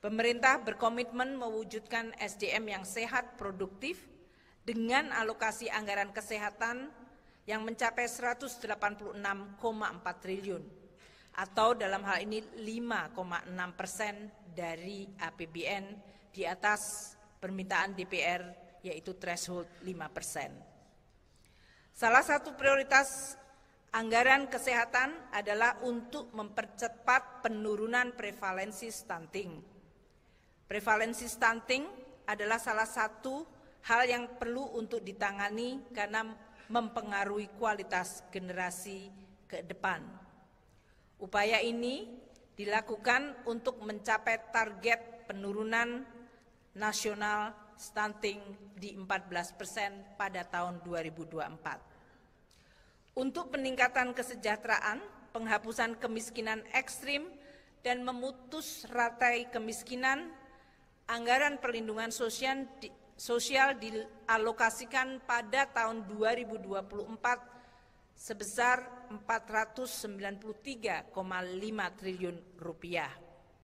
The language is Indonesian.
Pemerintah berkomitmen mewujudkan SDM yang sehat, produktif, dengan alokasi anggaran kesehatan yang mencapai 186,4 triliun atau dalam hal ini 5,6 persen dari APBN di atas permintaan DPR yaitu threshold 5 persen. Salah satu prioritas anggaran kesehatan adalah untuk mempercepat penurunan prevalensi stunting Prevalensi stunting adalah salah satu hal yang perlu untuk ditangani karena mempengaruhi kualitas generasi ke depan. Upaya ini dilakukan untuk mencapai target penurunan nasional stunting di 14 persen pada tahun 2024. Untuk peningkatan kesejahteraan, penghapusan kemiskinan ekstrim, dan memutus rantai kemiskinan anggaran perlindungan sosial, di, sosial dialokasikan pada tahun 2024 sebesar 493,5 triliun rupiah.